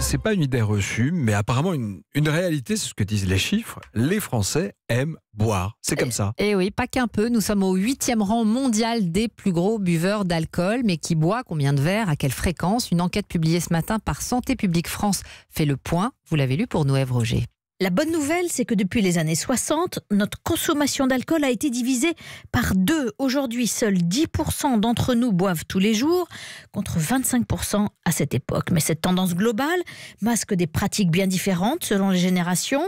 c'est pas une idée reçue, mais apparemment une, réalité, c'est ce que disent les chiffres. Les Français aiment boire. C'est comme ça. Et, eh, eh oui, pas qu'un peu. Nous sommes au huitième rang mondial des plus gros buveurs d'alcool, mais qui boit combien de verres, à quelle fréquence Une enquête publiée ce matin par Santé publique France fait le point. Vous l'avez lu pour Noël Roger. La bonne nouvelle, c'est que depuis les années 60, notre consommation d'alcool a été divisée par deux. Aujourd'hui, seuls 10% d'entre nous boivent tous les jours, contre 25% à cette époque. Mais cette tendance globale masque des pratiques bien différentes selon les générations.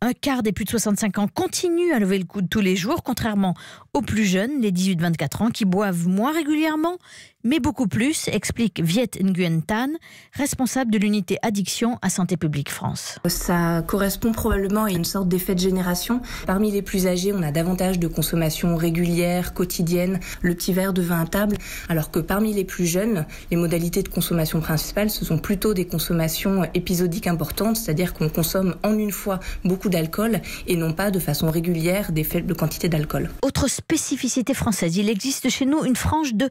Un quart des plus de 65 ans continue à lever le coude tous les jours, contrairement aux plus jeunes, les 18-24 ans, qui boivent moins régulièrement mais beaucoup plus, explique Viet Nguyen Tan, responsable de l'unité addiction à Santé publique France. Ça correspond probablement à une sorte d'effet de génération. Parmi les plus âgés, on a davantage de consommation régulière, quotidienne, le petit verre de vin à table, alors que parmi les plus jeunes, les modalités de consommation principales, ce sont plutôt des consommations épisodiques importantes, c'est-à-dire qu'on consomme en une fois beaucoup d'alcool et non pas de façon régulière des faibles quantités d'alcool. Autre spécificité française, il existe chez nous une frange de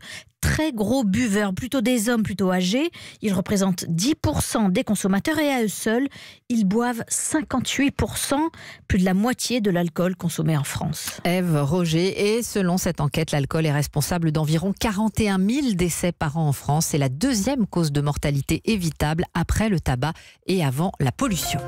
très gros buveurs, plutôt des hommes plutôt âgés. Ils représentent 10% des consommateurs et à eux seuls, ils boivent 58%, plus de la moitié de l'alcool consommé en France. Eve Roger, et selon cette enquête, l'alcool est responsable d'environ 41 000 décès par an en France. C'est la deuxième cause de mortalité évitable après le tabac et avant la pollution.